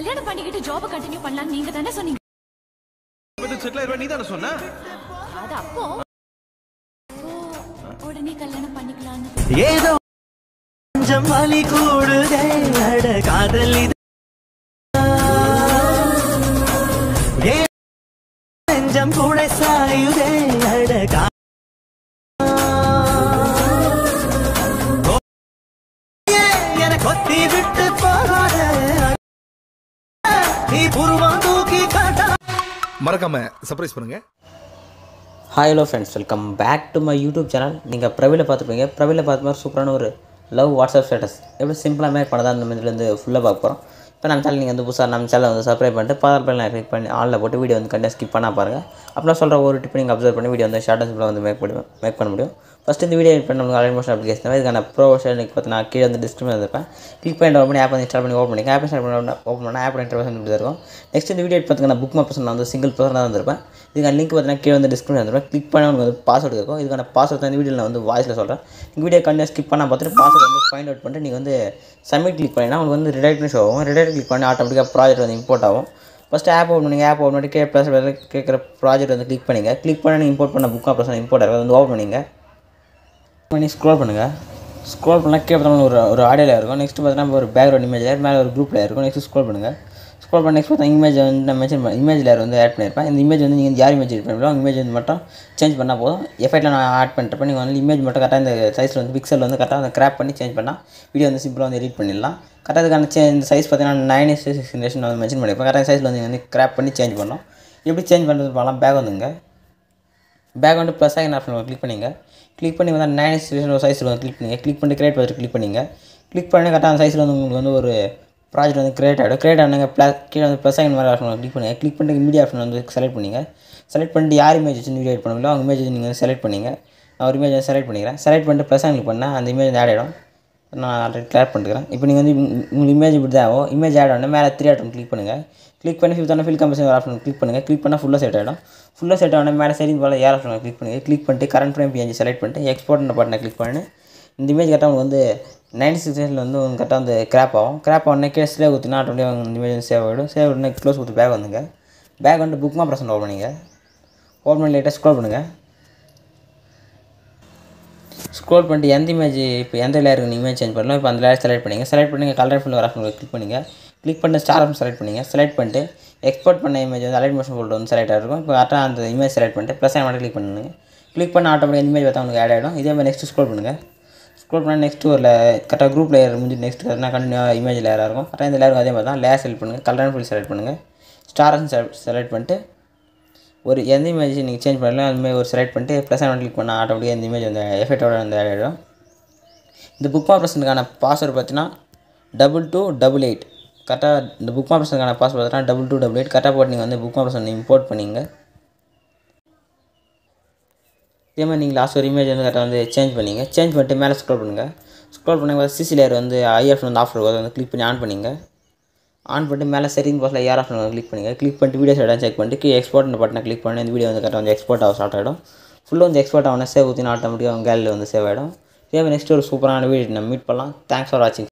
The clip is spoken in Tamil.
கல்யாணம் பண்ணிக்கிட்டு ஜாப கண்டினியூ பண்ணலாம் நீங்க தானே சொன்னீங்க செட்டில் ஆயிருவா நீ தானே சொன்ன அது அப்போ உடனே கல்யாணம் ஏதோ கூடுதே அட நெஞ்சம் கூட சாயுதே விட்டு போகாத நீ புருவம் தூக்கி காட்டா மறக்காம சர்ப்ரைஸ் பண்ணுங்க hi hello friends welcome back to my YouTube channel நீங்கள் பிரவில பார்த்துருப்பீங்க பிரவில பார்த்த மாதிரி சூப்பரான ஒரு லவ் வாட்ஸ்அப் ஸ்டேட்டஸ் எப்படி சிம்பிளாக மேக் பண்ணதான் அந்த மாதிரிலேருந்து ஃபுல்லாக பார்க்க போகிறோம் இப்போ நம்ம சேனல் நீங்கள் வந்து புதுசாக நம்ம சேனல் வந்து சப்ஸ்கிரைப் பண்ணிட்டு பண்ணி நான் கிளிக் பண்ணி ஆளில் போட்டு வீடியோ வந்து கண்டிப்பாக ஸ்கிப் பண்ணால் பாருங்கள் அப்படின்னா சொல்கிற ஒரு டிப் நீங்கள் அப்சர்வ் பண்ணி வீடியோ வந்து ஷார்ட் அண்ட் வந்து மேக் பண்ணுவேன் மேக் பண்ண முடியும் ஃபஸ்ட் இந்த வீடியோ இப்போ பண்ண நமக்கு ஆல்ரெடி மோஷன் அப்ளிகேஷன் இதுக்கான ப்ரோ எனக்கு பார்த்தீங்கன்னா கீழே வந்து டிஸ்கிரிப்ஷன் இருப்பேன் கிளிக் பண்ணி ஓப்பன் பண்ணி ஆப் வந்து இன்ஸ்டால் பண்ணி ஓப்பன் பண்ணி ஆப் இன்ஸ்டால் பண்ணி ஓப்பன் பண்ணால் ஆப் இன்ட்ரெஸ்ட் வந்து இருக்கும் நெக்ஸ்ட் இந்த வீடியோ பார்த்தீங்கன்னா புக் மை பர்சன் வந்து சிங்கிள் பர்சனாக இருந்திருப்பேன் இதுக்கான லிங்க் பார்த்தீங்கன்னா கீழே வந்து டிஸ்கிரிப்ஷன் இருந்திருப்பேன் கிளிக் பண்ணி உங்களுக்கு வந்து பாஸ்வேர்டு இருக்கும் இதுக்கான பாஸ்வேர்ட் வந்து வீடியோ வந்து வாய்ஸில் சொல்கிறேன் இந்த வீடியோ கண்டிப்பாக ஸ்கிப் பண்ணால் பார்த்துட்டு பாஸ்வேர்டு வந்து ஃபைண்ட் அவுட் பண்ணிட்டு நீங்கள் வந்து சப்மிட் கிளிக் பண்ணிங்கன்னா உங்களுக்கு வந்து ரிடக்ட்னு ஷோ ஆகும் ரிடக்ட் ரைட் கிளிக் பண்ணி ஆட்டோமேட்டிக்காக ப்ராஜெக்ட் வந்து இம்போர்ட் ஆகும் ஃபஸ்ட்டு ஆப் ஓப்பன் பண்ணுங்கள் ஆப் ஓப்பன் பண்ணி கே ப்ளஸ் கேட்குற ப்ராஜெக்ட் வந்து கிளிக் பண்ணுங்கள் கிளிக் பண்ணி இம்போர்ட் பண்ண புக்காக ப்ளஸ் இம்போர்ட் ஆகும் வந்து ஓப்பன் பண்ணிங்க பண்ணி ஸ்க்ரோல் பண்ணுங்கள் ஸ்க்ரோல் பண்ணால் கீழே பார்த்தோம்னா ஒரு ஒரு ஆடியோவில் இருக்கும் நெக்ஸ்ட் பார்த்தீங்கன்னா ஒரு பேக்ரவுண்ட் இமேஜ் மேலே ஒரு குரூப்பில் இருக்கும் நெக்ஸ்ட் ஸ்க்ரோல் பண்ணுங்கள் ஸ்க்ரோல் பண்ண நெக்ஸ்ட் பார்த்தா இமேஜ் வந்து நான் மென்ஷன் பண்ண இமேஜ் வந்து ஆட் பண்ணியிருப்பேன் இந்த இமேஜ் வந்து நீங்கள் யார் இமேஜ் எடிட் பண்ணுறோம் இமேஜ் வந்து மட்டும் சேஞ்ச் பண்ணால் போதும் எஃபெக்ட்டில் நான் ஆட் பண்ணுறப்ப நீங்கள் வந்து இமேஜ் மட்டும் கரெக்டாக இந்த சைஸில் வந்து பிக்சல் வந்து கரெக்டாக அந்த கிராப் பண்ணி சேஞ்ச் பண்ணால் வீடியோ வந்து சிம்பிளாக வந்து எடிட் பண்ணிடலாம் கரெக்டாக அதுக்கான சே இந்த சைஸ் பார்த்தீங்கன்னா நைன் சிக்ஸ் வந்து மென்ஷன் பண்ணியிருப்பேன் கரெக்டாக சைஸில் வந்து வந்து கிராப் பண்ணி சேஞ்ச் பண்ணோம் எப்படி சேஞ்ச் பண்ணுறது பண்ணலாம் பேக் வந்துங்க பேக் வந்து ப்ளஸ் ஆகி ஆப்ஷன் கிளிக் பண்ணிங்க கிளிக் பண்ணி வந்து நைன் சைஸ் சைஸில் வந்து கிளிக் பண்ணுங்கள் கிளிக் பண்ணிட்டு கிரியேட் பார்த்துட்டு கிளிக் பண்ணிங்க கிளிக் பண்ணி கரெக்டாக அந்த சைஸில் வந்து உங்களுக்கு வந்து ஒரு ப்ராஜெக்ட் வந்து கிரியேட் ஆகிடும் கிரியேட் ஆனாங்க ப்ளஸ் கீழே வந்து ப்ளஸ் ஆகின மாதிரி ஆப்ஷன் கிளிக் பண்ணுங்கள் கிளிக் பண்ணிட்டு மீடியா ஆப்ஷன் வந்து செலக்ட் பண்ணிங்க செலக்ட் பண்ணிட்டு யார் இமேஜ் வச்சு வீடியோ எடிட் பண்ணல அவங்க இமேஜ் நீங்கள் செலக்ட் பண்ணிங்க ஒரு இமேஜ் செலக்ட் பண்ணிக்கிறேன் செலக்ட் பண்ணிட்டு ப்ளஸ் ஆன் பண்ணால் அந்த இமேஜ் ஆட் ஆகிடும் நான் ஆல்ரெடி கிளியர் பண்ணிக்கிறேன் இப்போ நீங்கள் வந்து உங்களுக்கு இமேஜ் இப்படி தான் ஆகும் இமேஜ் ஆட் ஆனால் மேலே த்ரீ ஆட்டம் கிளிக் பண்ணுங்கள் கிளிக் பண்ணி ஆனால் ஃபில் கம்பெனி ஆப்ஷன் கிளிக் பண்ணுங்கள் கிளிக் பண்ணால் ஃபுல்லாக செட் ஆகிடும் ஃபுல்லாக செட் ஆனால் மேலே சரி போல ஏர் ஆப்ஷன் கிளிக் பண்ணுங்கள் கிளிக் பண்ணிட்டு கரண்ட் ஃப்ரேம் பிஎஞ்சி செலக்ட் பண்ணிட்டு எக்ஸ்போர்ட் பட்டனை கிளிக் பண்ணி இந்த இமேஜ் கரெக்டாக உங்களுக்கு வந்து நைன்டி சிக்ஸ் டேஸில் வந்து உங்களுக்கு கரெக்டாக வந்து கிராப் ஆகும் கிராப் ஆகணும் கேஸில் ஊற்றினா ஆட்டோமேட்டிக் இந்த இமேஜ் சேவ் ஆகிடும் சேவ் ஆகிடும் க்ளோஸ் கொடுத்து பேக் வந்துங்க பேக் வந்துட்டு புக்மா பிரசன்ட் ஓப்பன் பண்ணிங்க ஓப்பன் பண்ணி லேட்டாக ஸ்க்ரோல் பண்ணுங்கள் ஸ்க்ரோல் பண்ணிட்டு எந்த இமேஜ் இப்போ எந்த லேயர் இமேஜ் சேஞ்ச் பண்ணலாம் இப்போ அந்த லேயர் செலக்ட் பண்ணிங்க செலக்ட் கலர் ஃபுல் வர கிளிக் பண்ணுங்கள் கிளிக் பண்ணி ஸ்டாரம் செலக்ட் பண்ணிங்க செலக்ட் பண்ணிட்டு எக்ஸ்போர்ட் பண்ண இமேஜ் வந்து அலைட் மோஷன் ஃபோல்டர் வந்து செலக்ட் ஆகிருக்கும் இப்போ கரெக்டாக அந்த இமேஜ் செலக்ட் பண்ணிட்டு ப்ளஸ் மட்டும் கிளிக் பண்ணுங்க கிளிக் பண்ண ஆட்டோமேட்டிக் இமேஜ் பார்த்தா உங்களுக்கு ஆட் ஆகிடும் இதே மாதிரி நெக்ஸ்ட் ஸ்க்ரோல் பண்ணுங்கள் ஸ்க்ரோல் பண்ணால் நெக்ஸ்ட் ஒரு கரெக்டாக குரூப் லேயர் முடிஞ்சு நெக்ஸ்ட் கரெக்டாக கண்டினியூ இமேஜ் லேயராக இருக்கும் கரெக்டாக இந்த லேயருக்கு அதே மாதிரி தான் லேயர் செலக்ட் பண்ணுங்கள் கலர் அண்ட் செலக்ட் பண்ணுங்கள் ஸ்டார் செலக்ட் பண்ணிட்டு ஒரு எந்த இமேஜ் நீங்கள் சேஞ்ச் பண்ணலாம் அதுமாதிரி ஒரு செலக்ட் பண்ணிட்டு ப்ளஸ் ஆன் கிளிக் பண்ணால் ஆட்டோமேட்டிக்காக இந்த இமேஜ் வந்து எஃபெக்டோட வந்து ஆகிடும் இந்த புக் மார்க் பிரசனுக்கான பாஸ்வேர்டு பார்த்தீங்கன்னா டபுள் டூ டபுள் எயிட் கரெக்டாக இந்த புக் மார்க் பிரசனுக்கான பாஸ்வேர்டு பார்த்தீங்கன்னா டபுள் டூ டபுள் எயிட் கரெக்டாக போட்டு நீங்கள் வந்து புக் மார்க் பிரசன் இம்போர்ட் பண்ணிங்க இதே மாதிரி நீங்கள் லாஸ்ட் ஒரு இமேஜ் வந்து கரெக்டாக வந்து சேஞ்ச் பண்ணிங்க சேஞ்ச் பண்ணிட்டு மேலே ஸ்க்ரோல் பண்ணுங்கள் ஸ்க்ரோல் பண்ணுங்கள் சிசி லேயர் வந்து ஐஎஃப் வந்து ஆஃபர் வந்து கிளிக் பண்ணி ஆன் பண்ணிங்க ஆன் பண்ணிட்டு மேலே செட்டிங் பாக்ஸில் ஏர் ஆஃப் கிளிக் பண்ணுங்கள் கிளிக் பண்ணிட்டு வீடியோ சைடாக செக் பண்ணிட்டு எக்ஸ்போர்ட் பட்டனை கிளிக் பண்ணி இந்த வீடியோ வந்து கரெக்டாக வந்து எக்ஸ்போர்ட் ஆக ஸ்டார்ட் ஆகிடும் ஃபுல்லாக வந்து எக்ஸ்போர்ட் ஆகணும் சேவ் ஊற்றினா ஆட்டோமேட்டிக்காக அவங்க கேலரியில் வந்து சேவ் ஆகிடும் இதே நெக்ஸ்ட் ஒரு சூப்பரான வீடியோ நம்ம மீட் பண்ணலாம் தேங்க்ஸ் ஃபார் வாட்சிங்